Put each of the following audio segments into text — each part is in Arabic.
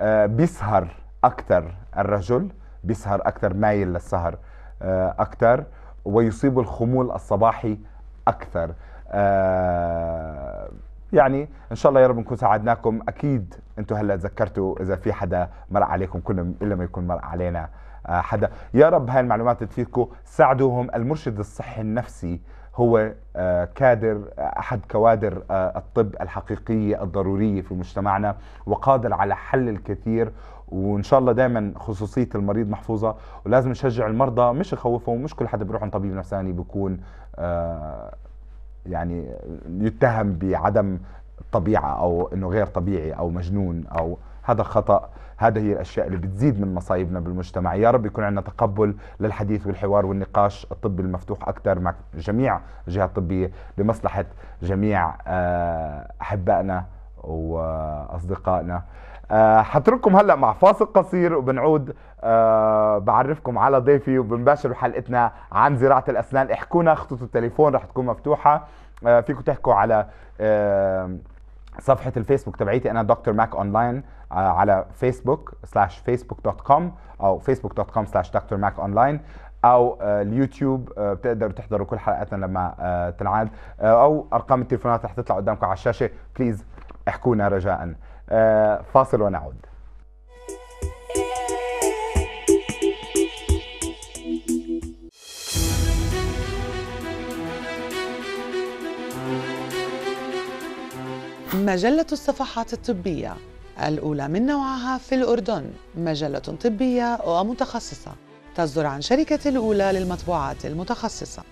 آه، بيسهر اكثر الرجل بيسهر اكثر مايل للسهر آه، اكثر ويصيب الخمول الصباحي اكثر آه، يعني ان شاء الله يا رب نكون ساعدناكم اكيد انتم هلا تذكرتوا اذا في حدا مر عليكم كل الا ما يكون مر علينا حدا يا رب هاي المعلومات تفيدكم ساعدوهم المرشد الصحي النفسي هو آه، كادر آه، احد كوادر آه، الطب الحقيقيه الضروريه في مجتمعنا وقادر على حل الكثير وان شاء الله دائما خصوصيه المريض محفوظه ولازم نشجع المرضى مش نخوفهم مش كل حدا بيروح عند طبيب نفساني يعني بيكون يعني يتهم بعدم طبيعه او انه غير طبيعي او مجنون او هذا خطا هذا هي الأشياء اللي بتزيد من مصايبنا بالمجتمع يا رب يكون عندنا تقبل للحديث والحوار والنقاش الطبي المفتوح أكثر مع جميع الجهات الطبية لمصلحة جميع آه، أحبائنا وأصدقائنا آه، حترككم هلا مع فاصل قصير وبنعود أه بعرفكم على ضيفي وبنباشر حلقتنا عن زراعه الاسنان احكونا خطوط التليفون رح تكون مفتوحه أه فيكم تحكوا على أه صفحه الفيسبوك تبعيتي انا دكتور ماك اونلاين آه، على فيسبوك سلاش فيسبوك دوت كوم او فيسبوك دوت كوم سلاش دكتور ماك اونلاين او آه، اليوتيوب آه، بتقدروا تحضروا كل حلقاتنا لما تنعاد او ارقام التليفونات رح تطلع قدامكم على الشاشه بليز احكونا رجاء فاصل ونعود مجلة الصفحات الطبية الأولى من نوعها في الأردن مجلة طبية ومتخصصة تصدر عن شركة الأولى للمطبوعات المتخصصة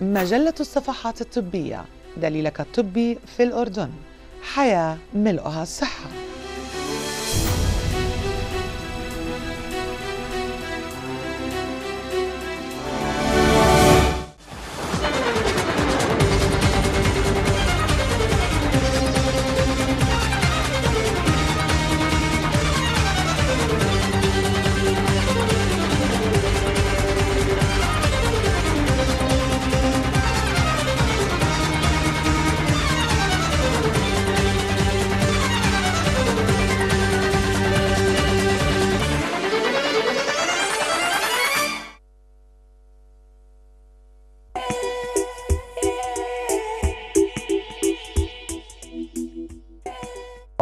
مجلة الصفحات الطبية دليلك الطبي في الأردن حياة ملؤها الصحة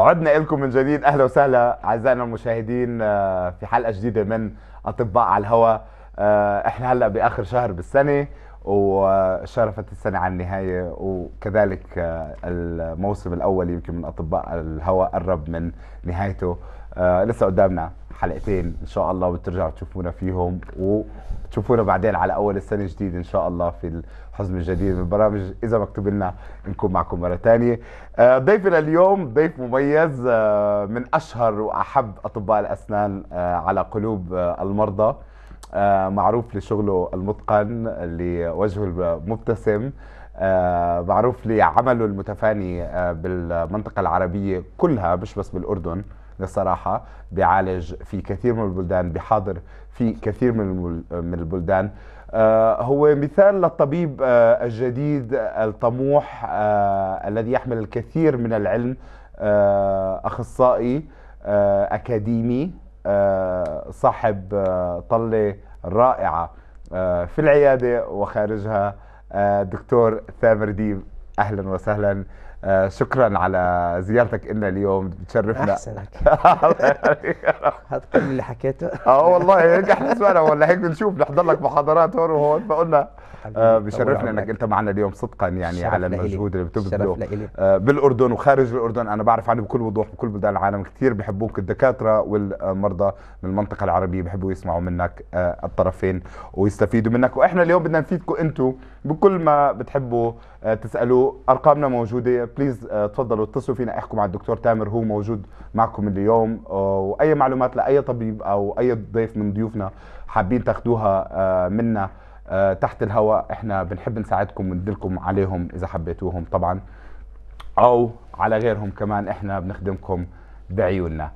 عدنا لكم من جديد اهلا وسهلا اعزائنا المشاهدين آه، في حلقه جديده من اطباء على الهواء آه، احنا هلا باخر شهر بالسنه وشرفت السنه على النهايه وكذلك آه، الموسم الاول يمكن من اطباء الهواء قرب من نهايته آه لسه قدامنا حلقتين ان شاء الله وترجعوا تشوفونا فيهم وتشوفونا بعدين على اول السنه الجديده ان شاء الله في الحزم الجديد من البرامج اذا مكتوب لنا نكون معكم مره ثانيه آه ضيفنا اليوم ضيف مميز آه من اشهر واحب اطباء الاسنان آه على قلوب آه، المرضى آه، معروف لشغله المتقن لوجهه المبتسم آه، معروف لعمله المتفاني بالمنطقه العربيه كلها مش بس بالاردن بصراحة بيعالج في كثير من البلدان بحاضر في كثير من البلدان آه، هو مثال للطبيب آه، الجديد آه، الطموح الذي يحمل الكثير من العلم أخصائي أكاديمي صاحب طلة رائعة في العيادة وخارجها دكتور ثامر ديب أهلا وسهلا آه، شكرا على زيارتك لنا اليوم بتشرفنا احسنك هذا كل اللي حكيته اه والله هيك احنا سمعنا ولا هيك بنشوف نحضر لك محاضرات هون وهون فقلنا آه، بشرفنا انك انت معنا اليوم صدقا يعني على المجهود اللي بتبذله آه، بالاردن وخارج الاردن انا بعرف عنه بكل وضوح بكل بلدان العالم كثير بحبوك الدكاتره والمرضى من المنطقه العربيه بحبوا يسمعوا منك الطرفين ويستفيدوا منك واحنا اليوم بدنا نفيدكم انتم بكل ما بتحبوا تسالوا ارقامنا موجوده بليز uh, تفضلوا اتصلوا فينا احكوا مع الدكتور تامر هو موجود معكم اليوم uh, واي معلومات لاي طبيب او اي ضيف من ضيوفنا حابين تاخذوها uh, منا تحت الهواء احنا بنحب نساعدكم وندلكم عليهم اذا حبيتوهم طبعا او على غيرهم كمان احنا بنخدمكم بعيوننا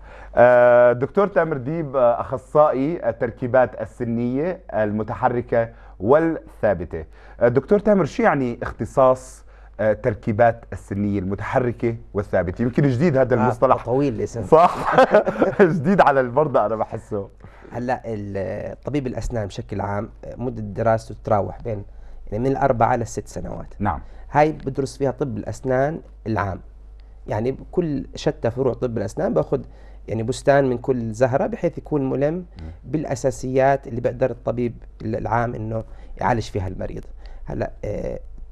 دكتور تامر ديب اخصائي التركيبات السنيه المتحركه والثابته دكتور تامر شو يعني اختصاص آه، تركيبات السنيه المتحركه والثابته يمكن جديد هذا آه، المصطلح آه طويل الاسم صح جديد على المرضى انا بحسه هلا طبيب الاسنان بشكل عام آه، مده دراسته تتراوح بين يعني من الاربعه للست سنوات نعم هاي بدرس فيها طب الاسنان العام يعني كل شتى فروع طب الاسنان باخذ يعني بستان من كل زهره بحيث يكون ملم بالاساسيات اللي بيقدر الطبيب العام انه يعالج فيها المريض هلا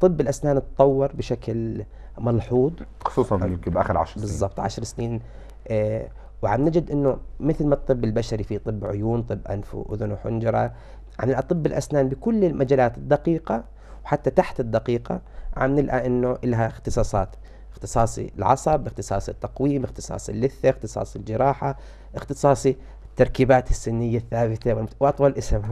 طب الاسنان تطور بشكل ملحوظ خصوصا يمكن باخر 10 سنين بالضبط 10 سنين آه، وعم نجد انه مثل ما الطب البشري في طب عيون طب انف واذن وحنجره عم نلقى طب الاسنان بكل المجالات الدقيقه وحتى تحت الدقيقه عم نلقى انه لها اختصاصات اختصاصي العصب اختصاصي التقويم اختصاصي اللثه اختصاصي الجراحه اختصاصي التركيبات السنيه الثابته واطول اسم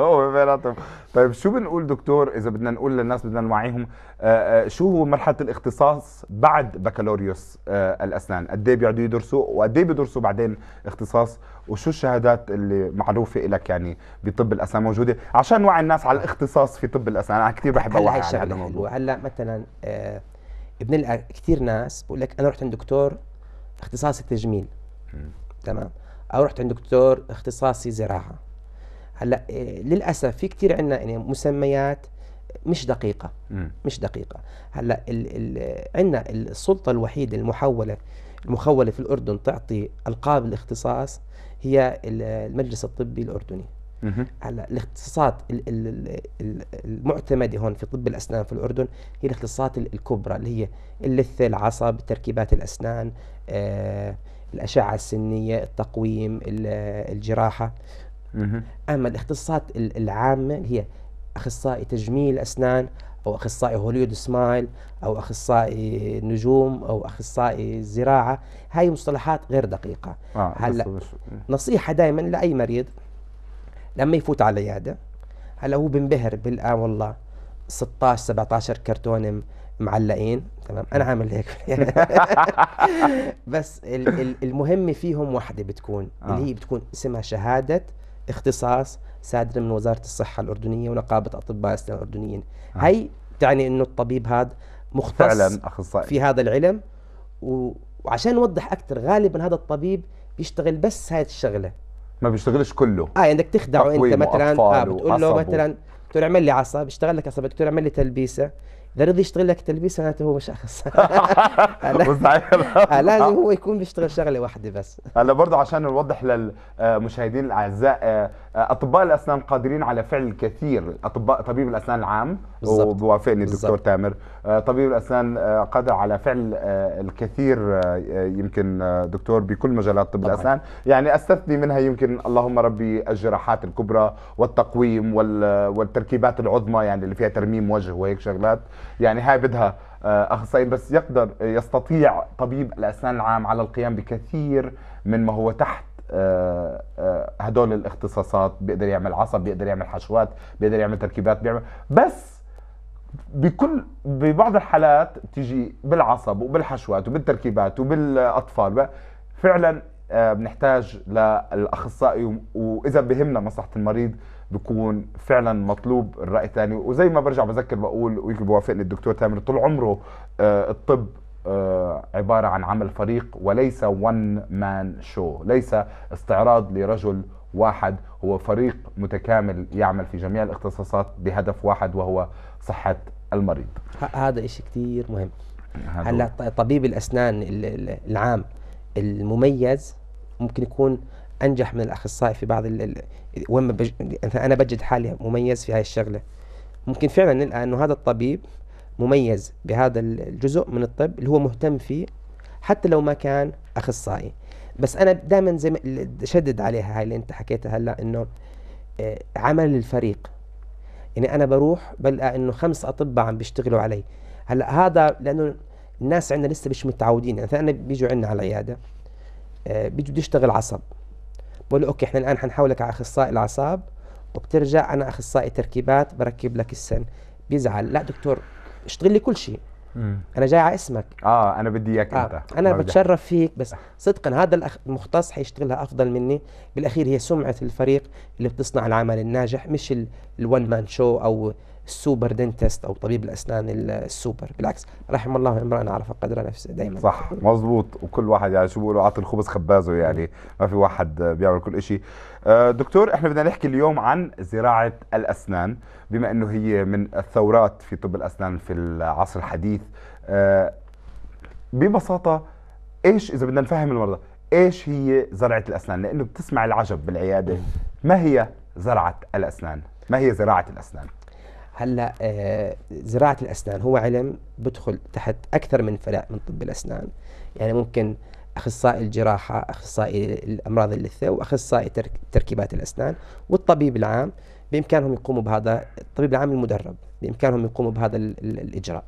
هو طيب شو بنقول دكتور اذا بدنا نقول للناس بدنا نوعيهم آه، آه، شو هو مرحله الاختصاص بعد بكالوريوس آه، الاسنان قد ايه بيقعدوا يدرسوا وقد ايه بيدرسوا بعدين اختصاص وشو الشهادات اللي معروفه لك يعني بطب الاسنان موجوده عشان نوعي الناس على الاختصاص في طب الاسنان انا كثير بحب اوعي على هذا الموضوع هلا مثلا ابن بنلقى كثير ناس بقول لك انا رحت عند دكتور اختصاص التجميل تمام او رحت عند دكتور اختصاصي زراعه هلا إيه، للاسف في كثير عندنا يعني مسميات مش دقيقة م. مش دقيقة هلا ال ال عندنا السلطة الوحيدة المحولة المخولة في الأردن تعطي ألقاب الاختصاص هي المجلس الطبي الأردني هلا الاختصاصات المعتمدة هون في طب الأسنان في الأردن هي الاختصاصات الكبرى اللي هي اللثة العصب تركيبات الأسنان آه الأشعة السنية التقويم الجراحة أما الاختصاصات العامة هي أخصائي تجميل أسنان أو أخصائي هوليود سمايل أو أخصائي نجوم أو أخصائي زراعة هاي مصطلحات غير دقيقة آه هلا نصيحة دائما لأي مريض لما يفوت على العيادة هلا هو بنبهر بالآن والله 16 17 كرتونه معلقين تمام انا عامل هيك بس المهم فيهم واحده بتكون آه. اللي هي بتكون اسمها شهاده اختصاص صادره من وزاره الصحه الاردنيه ونقابه اطباء اسنان الاردنيين آه. هي تعني انه الطبيب هذا مختص فعلا اخصائي في هذا العلم و... وعشان نوضح اكثر غالبا هذا الطبيب بيشتغل بس هاي الشغله ما بيشتغلش كله اه انك يعني تخدعه انت مثلا اه بتقول له مثلا دكتور اعمل لي عصا بيشتغل لك عصا دكتور اعمل لي تلبيسه لا رضي يشتغل لك تلبيس معناته هو شخص آه، لازم هو يكون بيشتغل شغله واحده بس هلا برضه عشان نوضح للمشاهدين آه، الاعزاء آه، اطباء الاسنان قادرين على فعل الكثير اطباء طبيب الاسنان العام وبوافقني الدكتور تامر طبيب الاسنان قادر على فعل الكثير يمكن دكتور بكل مجالات طب الاسنان يعني استثني منها يمكن اللهم ربي الجراحات الكبرى والتقويم والتركيبات العظمى يعني اللي فيها ترميم وجه وهيك شغلات يعني هاي بدها آه، اخصائي بس يقدر آه، يستطيع طبيب الاسنان العام على القيام بكثير من ما هو تحت آه، هدول الاختصاصات بيقدر يعمل عصب بيقدر يعمل حشوات بيقدر يعمل تركيبات بيعمل بس بكل ببعض الحالات بتيجي بالعصب وبالحشوات وبالتركيبات وبالاطفال فعلا آه، بنحتاج للاخصائي واذا بهمنا مصلحه المريض بكون فعلا مطلوب الراي الثاني وزي ما برجع بذكر بقول ويمكن بوافقني الدكتور تامر طول عمره آه، الطب آه، عباره عن عمل فريق وليس ون مان شو ليس استعراض لرجل واحد هو فريق متكامل يعمل في جميع الاختصاصات بهدف واحد وهو صحه المريض هذا شيء كثير مهم هلا طبيب الاسنان العام المميز ممكن يكون انجح من الاخصائي في بعض ال... ال... وين بج... انا بجد حالي مميز في هاي الشغله ممكن فعلا نلقى انه هذا الطبيب مميز بهذا الجزء من الطب اللي هو مهتم فيه حتى لو ما كان اخصائي بس انا دائما زي ما شدد عليها هاي اللي انت حكيتها هلا انه آه، عمل الفريق يعني انا بروح بلقى انه خمس اطباء عم بيشتغلوا علي هلا هذا لانه الناس عندنا لسه مش متعودين يعني مثلا بيجوا عندنا على العياده آه، بيجوا بده يشتغل عصب بقول له اوكي احنا الان حنحولك على اخصائي الاعصاب وبترجع انا اخصائي تركيبات بركب لك السن بيزعل لا دكتور اشتغل لي كل شيء انا جاي على اسمك اه انا بدي اياك آه. انت انا بتشرف فيك بس صدقا هذا المختص حيشتغلها افضل مني بالاخير هي سمعه الفريق اللي بتصنع العمل الناجح مش الون مان شو او السوبر دنتست او طبيب الاسنان السوبر بالعكس رحم الله امرا عرف قدر نفسه دائما صح مظبوط وكل واحد يعني شو بيقولوا عاطي الخبز خبازه يعني ما في واحد بيعمل كل شيء آه، دكتور احنا بدنا نحكي اليوم عن زراعه الاسنان بما انه هي من الثورات في طب الاسنان في العصر الحديث آه، ببساطه ايش اذا بدنا نفهم المرضى ايش هي زرعه الاسنان لانه بتسمع العجب بالعياده ما هي زرعه الاسنان ما هي زراعه الاسنان هلا آه، زراعه الاسنان هو علم بدخل تحت اكثر من فلاء من طب الاسنان يعني ممكن اخصائي الجراحه اخصائي الامراض اللثه واخصائي تركيبات الاسنان والطبيب العام بامكانهم يقوموا بهذا الطبيب العام المدرب بامكانهم يقوموا بهذا الاجراء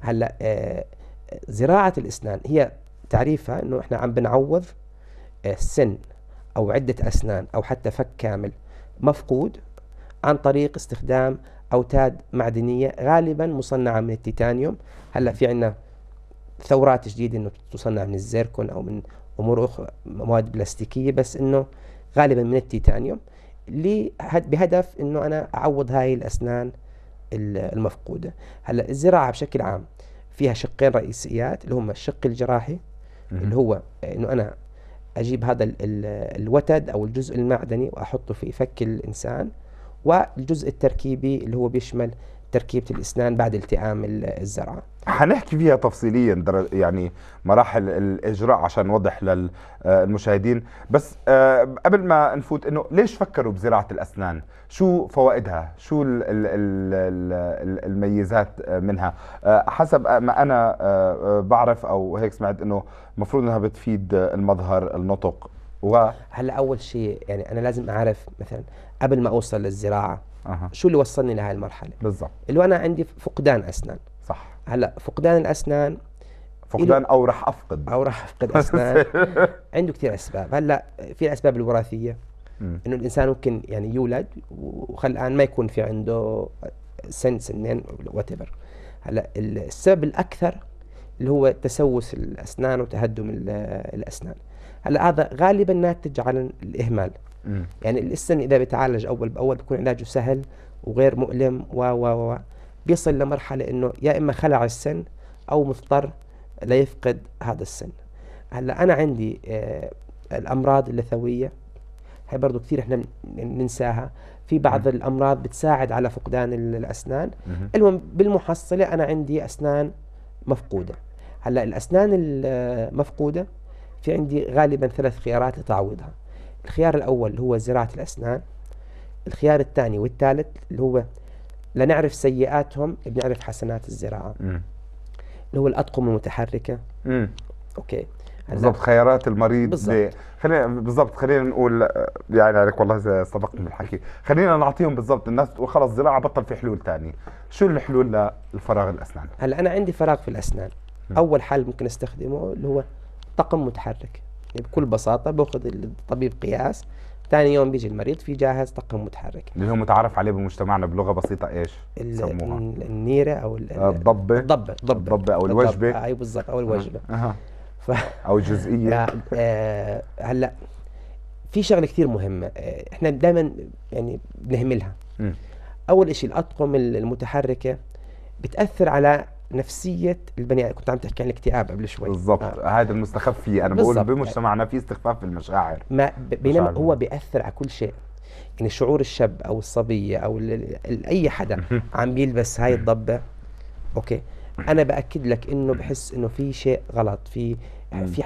هلا آه، زراعه الاسنان هي تعريفها انه احنا عم بنعوض آه، سن او عده اسنان او حتى فك كامل مفقود عن طريق استخدام أوتاد معدنية غالبا مصنعة من التيتانيوم هلا في عندنا ثورات جديدة انه تصنع من الزيركون او من امور اخرى مواد بلاستيكية بس انه غالبا من التيتانيوم لي بهدف انه انا اعوض هاي الاسنان المفقودة هلا الزراعة بشكل عام فيها شقين رئيسيات اللي هم الشق الجراحي اللي هو انه انا اجيب هذا الوتد او الجزء المعدني واحطه في فك الانسان والجزء التركيبي اللي هو بيشمل تركيبة الأسنان بعد التئام الزرعة حنحكي فيها تفصيليا يعني مراحل الإجراء عشان نوضح للمشاهدين آه، بس آه، قبل ما نفوت أنه ليش فكروا بزراعة الأسنان شو فوائدها شو الميزات منها آه، حسب ما أنا بعرف أو هيك سمعت أنه المفروض أنها بتفيد المظهر النطق و هلا اول شيء يعني انا لازم اعرف مثلا قبل ما اوصل للزراعه أه. شو اللي وصلني لهي المرحله بالضبط اللي انا عندي فقدان اسنان صح هلا فقدان الاسنان فقدان او رح افقد او رح افقد اسنان عنده كثير اسباب هلا في الاسباب الوراثيه انه الانسان ممكن يعني يولد الان ما يكون في عنده سن سنين وات هلا السبب الاكثر اللي هو تسوس الاسنان وتهدم الاسنان هلا هذا غالبا ناتج عن الاهمال م. يعني السن اذا بيتعالج اول باول بيكون علاجه سهل وغير مؤلم و و و بيصل لمرحله انه يا اما خلع السن او مضطر ليفقد هذا السن هلا انا عندي آه الامراض اللثويه هي برضه كثير احنا بننساها في بعض م. الامراض بتساعد على فقدان الاسنان المهم بالمحصله انا عندي اسنان مفقوده هلا الاسنان المفقوده في عندي غالبا ثلاث خيارات لتعويضها الخيار الاول اللي هو زراعه الاسنان الخيار الثاني والثالث اللي هو لنعرف سيئاتهم بنعرف حسنات الزراعه م. اللي هو الاطقم المتحركه م. اوكي بالضبط خيارات المريض بالضبط خلينا بالضبط خلينا نقول يعني عليك والله اذا سبقتني بالحكي خلينا نعطيهم بالضبط الناس تقول خلص زراعه بطل في حلول ثانيه شو الحلول للفراغ الاسنان هلا انا عندي فراغ في الاسنان نعم. اول حل ممكن استخدمه اللي هو طقم متحرك يعني بكل بساطه باخذ الطبيب قياس ثاني يوم بيجي المريض في جاهز طقم متحرك اللي هو متعارف عليه بمجتمعنا بلغه بسيطه ايش يسموها النيره او آه، الضبه الضبه الضبه او الوجبه آه، اي بالضبط او الوجبه أه. أه. ف... او جزئيه آه, آه، هلا في شغله كثير مهمه احنا دائما يعني بنهملها م. اول شيء الاطقم المتحركه بتاثر على نفسيه البني ادم كنت عم تحكي عن الاكتئاب قبل شوي بالضبط آه. هذا المستخف فيه انا بقول بمجتمعنا في استخفاف في المشاعر ما بينما هو بياثر على كل شيء يعني شعور الشاب او الصبيه او اي حدا عم بيلبس هاي الضبه اوكي انا باكد لك انه بحس انه في شيء غلط في في